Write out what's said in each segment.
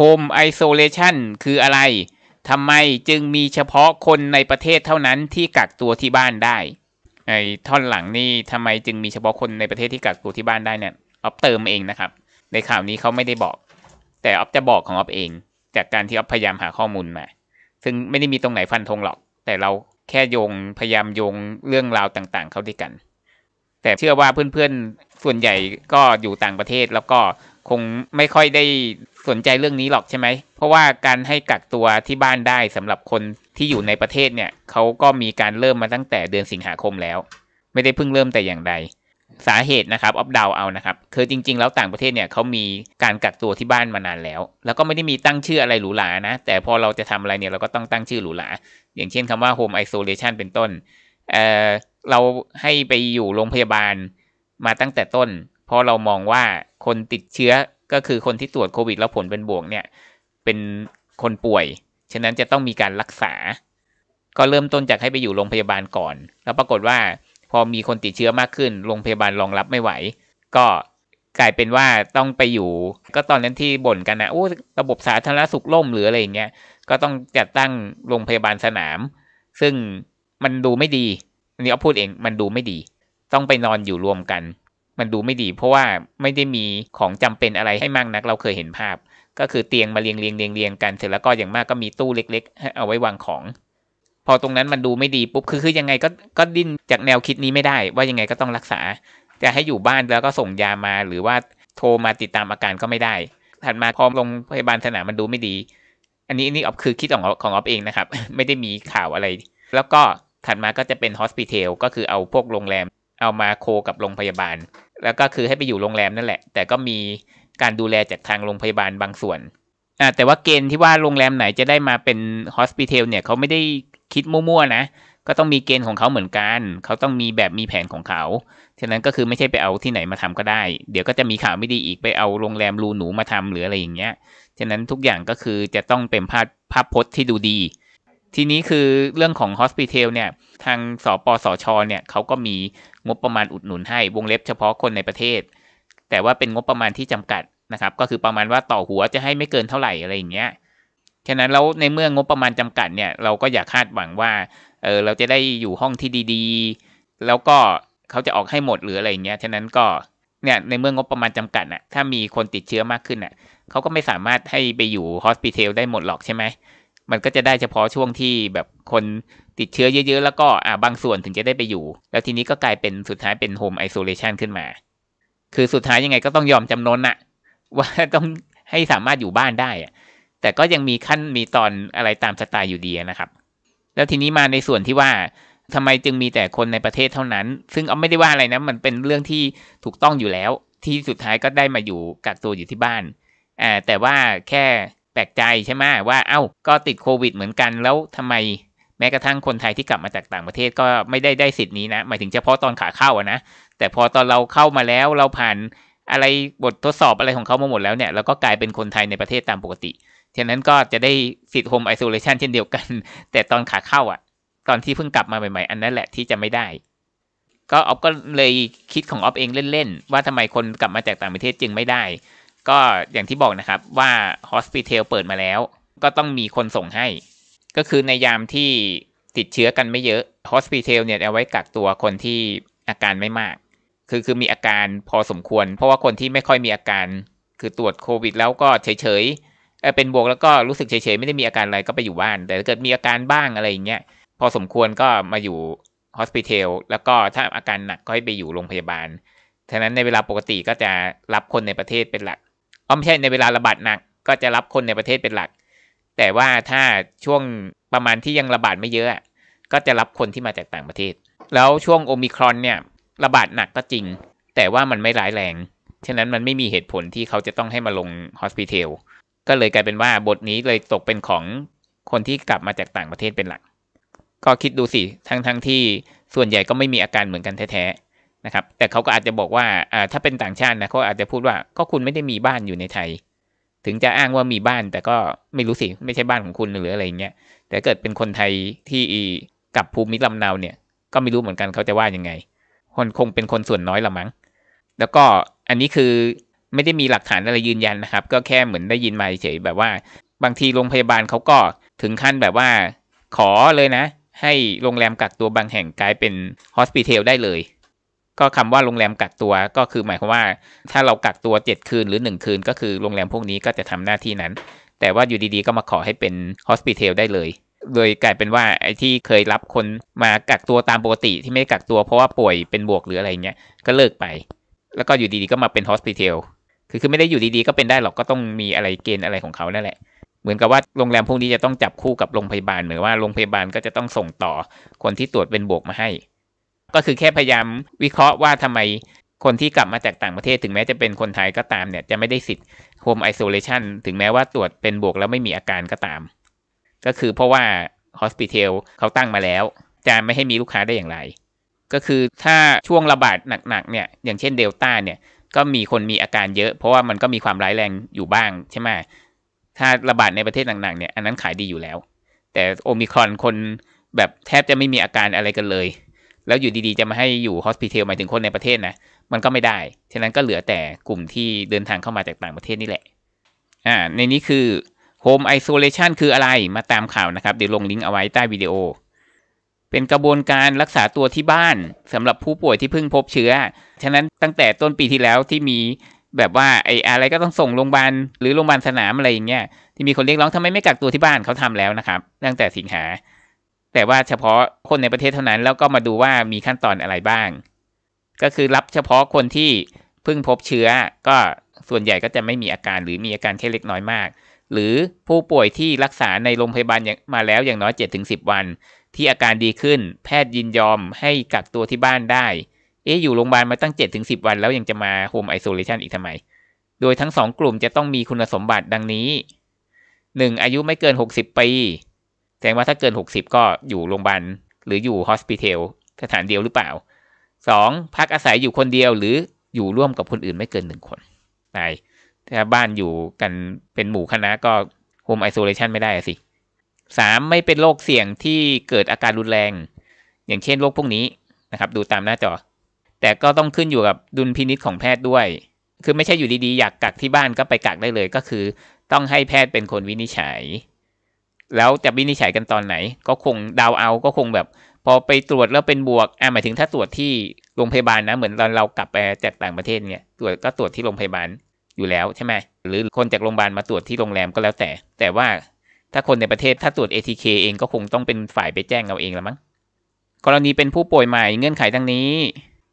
Home Isolation คืออะไรทำไมจึงมีเฉพาะคนในประเทศเท่านั้นที่กักตัวที่บ้านได้ไอ้ท่อนหลังนี่ทำไมจึงมีเฉพาะคนในประเทศที่กักตัวที่บ้านได้เนี่ยออฟเติมเองนะครับ ในข่าวนี้เขาไม่ได้บอก แต่ออฟจะบอกของออฟเอง จากการที่ออฟพยายามหาข้อมูลมา ซึ่งไม่ได้มีตรงไหนฟันธงหรอก แต่เราแค่โยงพยายามโยงเรื่องราวต่าง ๆ เข้าด้วยกัน แต่เชื่อว่าเพื่อนๆ ส่วนใหญ่ก็อยู่ต่างประเทศแล้วก็คงไม่ค่อยได้สนใจเรื่องนี้หรอกใช่ไหม เพราะว่าการให้กักตัวที่บ้านได้สำหรับคนที่อยู่ในประเทศเนี่ยเขาก็มีการเริ่มมาตั้งแต่เดือนสิงหาคมแล้ว ไม่ได้เพิ่งเริ่มแต่อย่างใด สาเหตุนะครับออฟดาวเอานะครับคือจริงๆ แล้วต่างประเทศเนี่ยเขามีการกักตัวที่บ้านมานานแล้ว แล้วก็ไม่ได้มีตั้งชื่ออะไรหรูหรานะแต่พอเราจะทำอะไรเนี่ยเราก็ต้องตั้งชื่อหรูหราอย่างเช่นคำว่า home isolation เป็นต้นเเราให้ไปอยู่โรงพยาบาลมาตั้งแต่ต้นเพราะเรามองว่าคนติดเชื้อก็คือคนที่ตรวจโควิด แล้วผลเป็นบวกเนี่ย เป็นคนป่วยฉะนั้นจะต้องมีการรักษา ก็เริ่มต้นจากให้ไปอยู่โรงพยาบาลก่อน แล้วปรากฏว่าพอมีคนติดเชื้อมากขึ้นโรงพยาบาลรองรับไม่ไหว ก็กลายเป็นว่าต้องไปอยู่ ก็ตอนนั้นที่บ่นกันนะโอ้ระบบสาธารณสุขล่มหรืออะไรอย่างเงี้ยก็ต้องจัดตั้งโรงพยาบาลสนาม ซึ่งมันดูไม่ดีอันนี้เอาพูดเองมันดูไม่ดี ต้องไปนอนอยู่รวมกันมันดูไม่ดี เพราะว่าไม่ได้มีของจำเป็นอะไรให้มั่งนัก เราเคยเห็นภาพ ก็คือเตียงมาเรียงเรียงเรียงเรียงกันเสร็จแล้วก็อย่างมากก็มีตู้เล็กๆเอาไว้วางของ พอตรงนั้นมันดูไม่ดีปุ๊บคือ คือยังไงก็ก็ดิ้นจากแนวคิดนี้ไม่ได้ ว่ายังไงก็ต้องรักษาจะให้อยู่บ้านแล้วก็ส่งยามาหรือว่าโทรมาติดตามอาการก็ไม่ได้ ถัดมาพอโรงพยาบาลสนามมันดูไม่ดี อันนี้อันนี้ออฟคือคิดของของออฟเองนะครับ ไม่ได้มีข่าวอะไร แล้วก็ถัดมาก็จะเป็นฮอสพิเทลก็คือเอาพวกโรงแรม เอามาโคกับโรงพยาบาลแล้วก็คือให้ไปอยู่โรงแรมนั่นแหละแต่ก็มีการดูแลจากทางโรงพยาบาลบางส่วนอ่าแต่ว่าเกณฑ์ที่ว่าโรงแรมไหนจะได้มาเป็นฮอสพิทอลเนี่ยเขาไม่ได้คิดมั่วๆนะ ก็ต้องมีเกณฑ์ของเขาเหมือนกันเขาต้องมีแบบมีแผนของเขาฉะนั้นก็คือไม่ใช่ไปเอาที่ไหนมาทำก็ได้เดี๋ยวก็จะมีข่าวไม่ดีอีกไปเอาโรงแรมรูหนูมาทำหรืออะไรอย่างเงี้ยฉะนั้นทุกอย่างก็คือจะต้องเป็นภาพภาพพจน์ที่ดูดี ทีนี้คือเรื่องของฮอสพิทอลเนี่ย ทางสปสช เนี่ยเขาก็มีงบประมาณอุดหนุนให้ วงเล็บเฉพาะคนในประเทศ แต่ว่าเป็นงบประมาณที่จำกัดนะครับ ก็คือประมาณว่าต่อหัวจะให้ไม่เกินเท่าไหร่อะไรอย่างเงี้ยฉะนั้นแล้วในเมื่องบประมาณจำกัดเนี่ย เราก็อย่าคาดหวังว่า เออเราจะได้อยู่ห้องที่ดีๆ แล้วก็เขาจะออกให้หมดหรืออะไรอย่างเงี้ย ฉะนั้นก็เนี่ยในเมื่องบประมาณจำกัดน่ะ ถ้ามีคนติดเชื้อมากขึ้นน่ะเขาก็ไม่สามารถให้ไปอยู่ฮอสพิเทลได้หมดหรอกใช่ไหม มันก็จะได้เฉพาะช่วงที่แบบคนติดเชื้อเยอะๆ แล้วก็อ่าบางส่วนถึงจะได้ไปอยู่ แล้วทีนี้ก็กลายเป็นสุดท้ายเป็นโฮมไอโซเลชันขึ้นมา คือสุดท้ายยังไงก็ต้องยอมจำนนนะว่าต้องให้สามารถอยู่บ้านได้อะแต่ก็ยังมีขั้นมีตอนอะไรตามสไตล์อยู่ดีนะครับ แล้วทีนี้มาในส่วนที่ว่าทำไมจึงมีแต่คนในประเทศเท่านั้น ซึ่งเอาไม่ได้ว่าอะไรนะ มันเป็นเรื่องที่ถูกต้องอยู่แล้ว ที่สุดท้ายก็ได้มาอยู่กักตัวอยู่ที่บ้านอแต่ว่าแค่แปลกใจใช่ไหมว่า เอา้า ก็ติดโควิดเหมือนกันแล้วทำไมแม้กระทั่งคนไทยที่กลับมาจากต่างประเทศ ก็ไม่ได้ได้สิทธิ์นี้นะหมายถึงเฉพาะตอนขาเข้าอะนะแต่พอตอนเราเข้ามาแล้วเราผ่านอะไรบททดสอบอะไรของเขามาหมดแล้วเนี่ยเราก็กลายเป็นคนไทยในประเทศตามปกติฉะนั้นก็จะได้สิทธิ์โฮมไอโซเลชันเช่นเดียวกัน แต่ตอนขาเข้าอะ่ะ ตอนที่เพิ่งกลับมาใหม่ๆอันนั้นแหละที่จะไม่ได้ ก็ออฟก็เลยคิดของออฟเองเล่นๆว่าทำไมคนกลับมาจากต่างประเทศจึงไม่ได้ ก็อย่างที่บอกนะครับ ว่าฮอสปิทอลเปิดมาแล้ว ก็ต้องมีคนส่งให้ก็คือในยามที่ติดเชื้อกันไม่เยอะโฮสปิเทลเนี่ยเอาไว้กักตัวคนที่อาการไม่มาก คือคือมีอาการพอสมควร เพราะว่าคนที่ไม่ค่อยมีอาการ คือตรวจโควิด แล้วก็เฉยเฉยเป็นบวกแล้วก็รู้สึกเฉย ๆ ไม่ได้มีอาการอะไรก็ไปอยู่บ้าน แต่ถ้าเกิดมีอาการบ้างอะไรอย่างเงี้ยพอสมควรก็มาอยู่ฮอสปิทลแล้วก็ถ้าอาการหนักก็ให้ไปอยู่โรงพยาบาลัะนั้นในเวลาปกติก็จะรับคนในประเทศเป็นหลักอ๋อไม่ใช่ในเวลาระบาดหนักก็จะรับคนในประเทศเป็นหลักแต่ว่าถ้าช่วงประมาณที่ยังระบาดไม่เยอะก็จะรับคนที่มาจากต่างประเทศ แล้วช่วงโอมิครอนเนี่ย ระบาดหนักก็จริง แต่ว่ามันไม่ร้ายแรงฉะนั้นมันไม่มีเหตุผลที่เขาจะต้องให้มาลงฮอสพิเทลก็เลยกลายเป็นว่าบทนี้เลยตกเป็นของคนที่กลับมาจากต่างประเทศเป็นหลัก ก็คิดดูสิทั้งทั้งที่ส่วนใหญ่ก็ไม่มีอาการเหมือนกันแท้ๆนะครับแต่เขาก็อาจจะบอกว่าถ้าเป็นต่างชาตินะเขาอาจจะพูดว่าก็คุณไม่ได้มีบ้านอยู่ในไทยถึงจะอ้างว่ามีบ้านแต่ก็ไม่รู้สิไม่ใช่บ้านของคุณหรืออะไรเงี้ยแต่เกิดเป็นคนไทยที่กลับภูมิลำเนาเนี่ย ก็ไม่รู้เหมือนกันเขาจะว่ายังไง คนคงเป็นคนส่วนน้อยละมั้งแล้วก็อันนี้คือไม่ได้มีหลักฐานอะไรยืนยันนะครับ ก็แค่เหมือนได้ยินมาเฉยแบบว่าบางทีโรงพยาบาลเขาก็ถึงขั้นแบบว่าขอเลยนะ ให้โรงแรมกักตัวบางแห่งกลายเป็นฮอสพิเทลได้เลยก็คำว่าโรงแรมกักตัวก็คือ หมายความว่า ถ้าเรากักตัว 7 คืน หรือ 1 คืน ก็คือโรงแรมพวกนี้ก็จะทำหน้าที่นั้น แต่ว่าอยู่ดีๆ ก็มาขอให้เป็นโฮสปิเทลได้เลยโดยกลายเป็นว่าไอ้ที่เคยรับคนมากักตัวตามปกติที่ไม่กักตัวเพราะว่าป่วยเป็นบวกหรืออะไรเงี้ยก็เลิกไป แล้วก็อยู่ดีๆก็มาเป็นโฮสปิเทลคือคือไม่ได้อยู่ดีๆก็เป็นได้หรอกก็ต้องมีอะไรเกณฑ์อะไรของเขานั่นแหละ เหมือนกับว่าโรงแรมพวกนี้จะต้องจับคู่กับโรงพยาบาลเหมือนว่าโรงพยาบาลก็จะต้องส่งต่อคนที่ตรวจเป็นบวกมาให้ก็คือแค่พยายามวิเคราะห์ว่าทำไมคนที่กลับมาจากต่างประเทศ ถึงแม้จะเป็นคนไทยก็ตามเนี่ยจะไม่ได้สิทธิ์โฮมไอโซเลชันถึงแม้ว่าตรวจเป็นบวกแล้วไม่มีอาการก็ตาม ก็คือเพราะว่าฮอสพิเอลเขาตั้งมาแล้ว จะไม่ให้มีลูกค้าได้อย่างไร ก็คือถ้าช่วงระบาดหนักๆเนี่ยอย่างเช่นเดลต้าเนี่ยก็มีคนมีอาการเยอะ เพราะว่ามันก็มีความร้ายแรงอยู่บ้าง ใช่ไหมถ้าระบาดในประเทศหนักๆเนี่ยอันนั้นขายดีอยู่แล้ว แต่โอมิครอนคนแบบแทบจะไม่มีอาการอะไรกันเลยแล้วอยู่ดีๆ จะมาให้อยู่โฮสพิเทลหมายถึงคนในประเทศนะมันก็ไม่ได้ ฉะนั้นก็เหลือแต่กลุ่มที่เดินทางเข้ามาจากต่างประเทศนี่แหละ อ่า ในนี้คือ Home Isolation คืออะไรมาตามข่าวนะครับเดี๋ยวลงลิงก์เอาไว้ใต้วิดีโอ เป็นกระบวนการรักษาตัวที่บ้านสำหรับผู้ป่วยที่เพิ่งพบเชื้อ ฉะนั้นตั้งแต่ต้นปีที่แล้วที่มีแบบว่าไอ้อะไรก็ต้องส่งโรงพยาบาลหรือโรงพยาบาลสนามอะไรอย่างเงี้ยที่มีคนเรียกร้องทำไมไม่กักตัวที่บ้านเขาทำแล้วนะครับ ตั้งแต่สิงหาแต่ว่าเฉพาะคนในประเทศเท่านั้นแล้วก็มาดูว่ามีขั้นตอนอะไรบ้าง ก็คือรับเฉพาะคนที่เพิ่งพบเชื้อก็ส่วนใหญ่ก็จะไม่มีอาการ หรือมีอาการแค่เล็กน้อยมาก หรือผู้ป่วยที่รักษาในโรงพยาบาลมาแล้วอย่างน้อย7-10 วัน ที่อาการดีขึ้น แพทย์ยินยอมให้กักตัวที่บ้านได้ เอ๊อยู่โรงพยาบาลมาตั้ง 7-10 วันแล้วยังจะมาโฮมไอโซเลชันอีกทำไมโดยทั้งสองกลุ่มจะต้องมีคุณสมบัติดังนี้ 1. อายุไม่เกิน 60ปีแสดงว่าถ้าเกิน60ก็อยู่โรงพยาบาลหรืออยู่ฮอสพิเทลสถานเดียวหรือเปล่า 2. พักอาศัยอยู่คนเดียวหรืออยู่ร่วมกับคนอื่นไม่เกินหนึ่งคนนายถ้าบ้านอยู่กันเป็นหมู่คณะก็โฮมไอโซเลชันไม่ได้สิ 3. ไม่เป็นโรคเสี่ยงที่เกิดอาการรุนแรง อย่างเช่นโรคพวกนี้นะครับ ดูตามหน้าจอ แต่ก็ต้องขึ้นอยู่กับดุลพินิษของแพทย์ด้วย คือไม่ใช่อยู่ดีๆอยากกักที่บ้านก็ไปกักได้เลย ก็คือต้องให้แพทย์เป็นคนวินิจฉัยแล้วจะวินิจฉัยกันตอนไหน ก็คงดาวเอาก็คงแบบ พอไปตรวจแล้วเป็นบวกอ่าหมายถึงถ้าตรวจที่โรงพยาบาลนะ เหมือนตอนเรากลับไปจากต่างประเทศเนี่ยตรวจก็ตรวจที่โรงพยาบาลอยู่แล้วใช่ไหมหรือคนจากโรงพยาบาลมาตรวจที่โรงแรมก็แล้วแต่แต่ว่าถ้าคนในประเทศถ้าตรวจ ATK เองก็คงต้องเป็นฝ่ายไปแจ้งเอาเองละมั้งกรณีเป็นผู้ป่วยใหม่เงื่อนไขดังนี้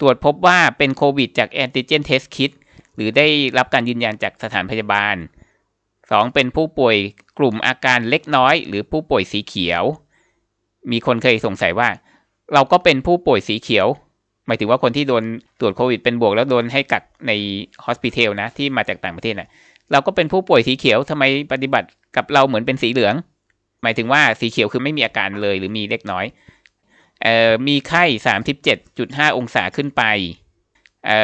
ตรวจพบว่าเป็นโควิดจากแอนติเจนเทสคิดหรือได้รับการยืนยันจากสถานพยาบาล 2. เป็นผู้ป่วยกลุ่มอาการเล็กน้อย หรือผู้ป่วยสีเขียว มีคนเคยสงสัยว่า เราก็เป็นผู้ป่วยสีเขียว หมายถึงว่าคนที่โดนตรวจโควิดเป็นบวกแล้วโดนให้กักในฮอสพิทลนะที่มาจากต่างประเทศนะเราก็เป็นผู้ป่วยสีเขียวทำไมปฏิบัติกับเราเหมือนเป็นสีเหลือง หมายถึงว่าสีเขียวคือไม่มีอาการเลย หรือมีเล็กน้อยออมีไข้37.5องศาขึ้นไป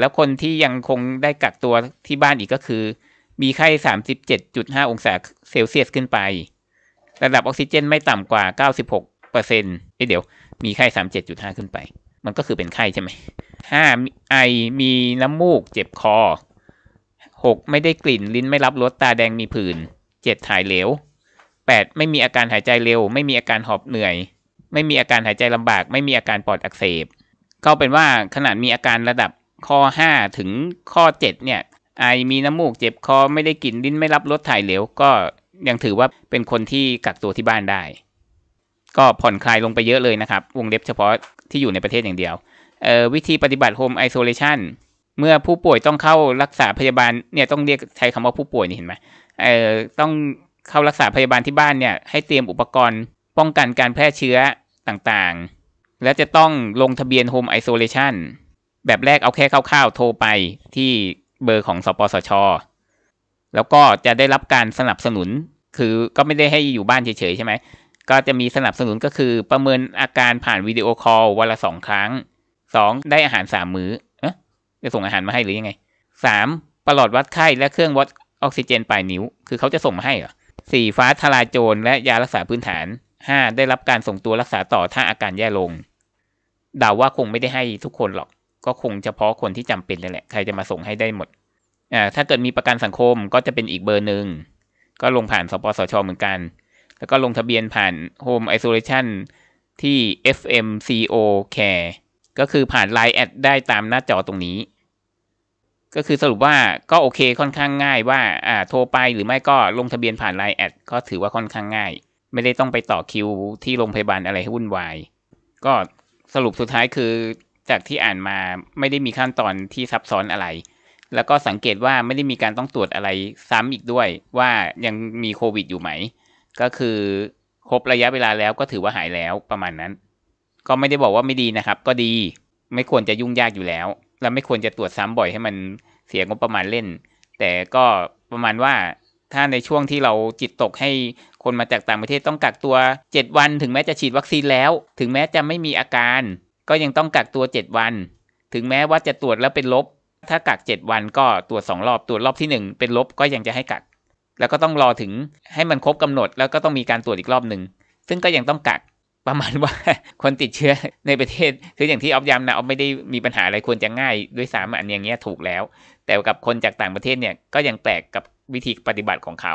แล้วคนที่ยังคงได้กักตัวที่บ้านอีกก็คือมีไข้ 37.5 องศาเซลเซียสขึ้นไป ระดับออกซิเจนไม่ต่ำกว่า 96เปอร์เซ็นต์เดี๋ยว มีไข้ 37.5 ขึ้นไป มันก็คือเป็นไข้ใช่ไหมห้าไอมีน้ำมูกเจ็บคอหกไม่ได้กลิ่นลิ้นไม่รับรสตาแดงมีผื่นเจดถ่ายเหลวแปดไม่มีอาการหายใจเร็ว ไม่มีอาการหอบเหนื่อย ไม่มีอาการหายใจลำบากไม่มีอาการปอดอักเสบก็เป็นว่าขนาดมีอาการระดับข้อห้าถึงข้อเจ็ดเนี่ยไอมีน้ำมูกเจ็บคอไม่ได้กลิ่นลิ้นไม่รับรสถ่ายเหลวก็ยังถือว่าเป็นคนที่กักตัวที่บ้านได้ ก็ผ่อนคลายลงไปเยอะเลยนะครับวงเล็บเฉพาะที่อยู่ในประเทศอย่างเดียววิธีปฏิบัติโฮมไอโซเลชันเมื่อผู้ป่วยต้องเข้ารักษาพยาบาล เนี่ยต้องเรียกใช้คำว่าผู้ป่วยนี่เห็นไหมเอ่อต้องเข้ารักษาพยาบาลที่บ้านเนี่ย ให้เตรียมอุปกรณ์ป้องกันการแพร่เชื้อต่างๆ และจะต้องลงทะเบียนโฮมไอโซเลชันแบบแรกเอาแค่คร่าวๆ โทรไปที่เบอร์ของสปสช แล้วก็จะได้รับการสนับสนุน คือก็ไม่ได้ให้อยู่บ้านเฉยๆใช่ไหม ก็จะมีสนับสนุนก็คือประเมินอาการผ่านวิดีโอคอลวันละสองครั้ง สองได้อาหารสามมือ้อ เอ๊ะจะส่งอาหารมาให้หรือยังไง สามปลอดวัดไข้และเครื่องวัดออกซิเจนปลายนิ้ว คือเขาจะส่งมาให้เหรอสี่ฟ้าทลายโจรและยารักษาพื้นฐานห้าได้รับการส่งตัวรักษาต่อถ้าอาการแย่ลงเดาว่าคงไม่ได้ให้ทุกคนหรอกก็คงเฉพาะคนที่จำเป็นเลยแหละ ใครจะมาส่งให้ได้หมดอ่าถ้าเกิดมีประกันสังคมก็จะเป็นอีกเบอร์หนึ่งก็ลงผ่านสปสช เหมือนกัน แล้วก็ลงทะเบียนผ่าน Home Isolation ที่ FMCO Care ก็คือผ่าน Line แอดได้ตามหน้าจอตรงนี้ ก็คือสรุปว่าก็โอเคค่อนข้างง่ายว่า อ่า โทรไปหรือไม่ก็ลงทะเบียนผ่าน Line แอดก็ถือว่าค่อนข้างง่าย ไม่ได้ต้องไปต่อคิวที่โรงพยาบาลอะไรให้วุ่นวาย ก็สรุปสุดท้ายคือจากที่อ่านมาไม่ได้มีขั้นตอนที่ซับซ้อนอะไร แล้วก็สังเกตว่าไม่ได้มีการต้องตรวจอะไรซ้ำอีกด้วย ว่ายังมีโควิดอยู่ไหม ก็คือครบระยะเวลาแล้วก็ถือว่าหายแล้วประมาณนั้น ก็ไม่ได้บอกว่าไม่ดีนะครับ ก็ดีไม่ควรจะยุ่งยากอยู่แล้ว และไม่ควรจะตรวจซ้ำบ่อยให้มันเสียงบประมาณเล่น แต่ก็ประมาณว่าถ้าในช่วงที่เราจิตตกให้ คนมาจากต่างประเทศต้องกักตัว 7 วัน ถึงแม้จะฉีดวัคซีนแล้ว ถึงแม้จะไม่มีอาการก็ยังต้องกักตัว 7 วัน ถึงแม้ว่าจะตรวจแล้วเป็นลบ ถ้ากัก 7 วันก็ตรวจ2รอบ ตรวจรอบที่ 1 เป็นลบก็ยังจะให้กัก แล้วก็ต้องรอถึงให้มันครบกำหนด แล้วก็ต้องมีการตรวจอีกรอบหนึ่ง ซึ่งก็ยังต้องกัก ประมาณว่าคนติดเชื้อในประเทศคืออย่างที่ออฟย้ำนะออฟไม่ได้มีปัญหาอะไรควรจะง่ายด้วยสามอันอย่างเงี้ยถูกแล้ว แต่กับคนจากต่างประเทศเนี่ยก็ยังแปลกกับวิธีปฏิบัติของเขา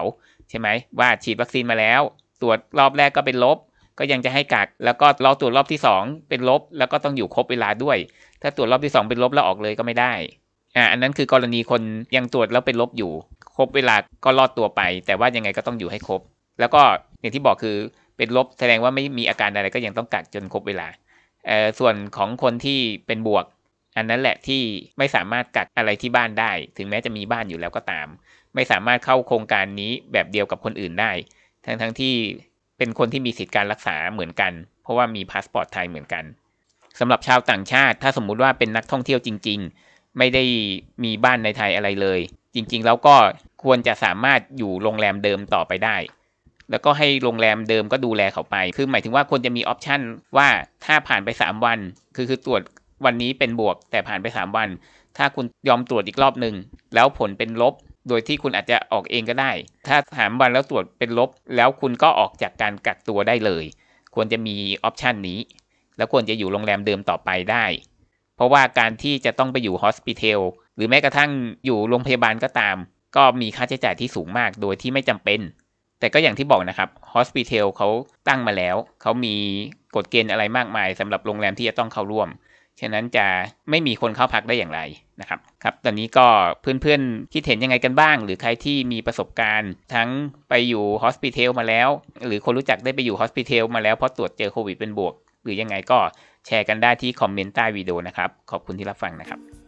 ใช่ไหมว่า ฉีดวัคซีนมาแล้ว ตรวจรอบแรกก็เป็นลบก็ยังจะให้กักแล้วก็รอตรวจรอบที่2เป็นลบแล้วก็ต้องอยู่ครบเวลาด้วย ถ้าตรวจรอบที่2เป็นลบแล้วออกเลยก็ไม่ได้อ่าอันนั้นคือกรณีคนยังตรวจแล้วเป็นลบอยู่ ครบเวลาก็รอดตัวไป แต่ว่ายังไงก็ต้องอยู่ให้ครบ แล้วก็อย่างที่บอกคือเป็นลบแสดงว่าไม่มีอาการอะไรก็ยังต้องกักจนครบเวลาเอ่อส่วนของคนที่เป็นบวก อันนั้นแหละที่ไม่สามารถกักอะไรที่บ้านได้ ถึงแม้จะมีบ้านอยู่แล้วก็ตาม ไม่สามารถเข้าโครงการนี้แบบเดียวกับคนอื่นได้ ทั้งทั้งที่เป็นคนที่มีสิทธิการรักษาเหมือนกัน เพราะว่ามีพาสปอร์ตไทยเหมือนกันสำหรับชาวต่างชาติ ถ้าสมมุติว่าเป็นนักท่องเที่ยวจริง ๆ ไม่ได้มีบ้านในไทยอะไรเลย จริงๆ แล้วก็ควรจะสามารถอยู่โรงแรมเดิมต่อไปได้ แล้วก็ให้โรงแรมเดิมก็ดูแลเขาไป คือหมายถึงว่าควรจะมีออปชันว่าถ้าผ่านไป 3 วัน คือคือตรวจวันนี้เป็นบวก แต่ผ่านไป 3 วัน ถ้าคุณยอมตรวจอีกรอบหนึ่งแล้วผลเป็นลบโดยที่คุณอาจจะออกเองก็ได้ ถ้าสามวันแล้วตรวจเป็นลบ แล้วคุณก็ออกจากการกักตัวได้เลย ควรจะมีออปชันนี้ แล้วควรจะอยู่โรงแรมเดิมต่อไปได้ เพราะว่าการที่จะต้องไปอยู่ฮอสพิทอลหรือแม้กระทั่งอยู่โรงพยาบาลก็ตาม ก็มีค่าใช้จ่ายที่สูงมากโดยที่ไม่จำเป็น แต่ก็อย่างที่บอกนะครับฮอสพิทอลเขาตั้งมาแล้ว เขามีกฎเกณฑ์อะไรมากมาย สำหรับโรงแรมที่จะต้องเข้าร่วมฉะนั้นจะไม่มีคนเข้าพักได้อย่างไรนะครับครับตอนนี้ก็เพื่อนๆคิดเห็นยังไงกันบ้าง หรือใครที่มีประสบการณ์ทั้งไปอยู่ฮอสพิเทลมาแล้ว หรือคนรู้จักได้ไปอยู่ฮอสพิเทลมาแล้วเพราะตรวจเจอโควิดเป็นบวกหรือยังไงก็แชร์กันได้ที่คอมเมนต์ใต้วิดีโอนะครับขอบคุณที่รับฟังนะครับ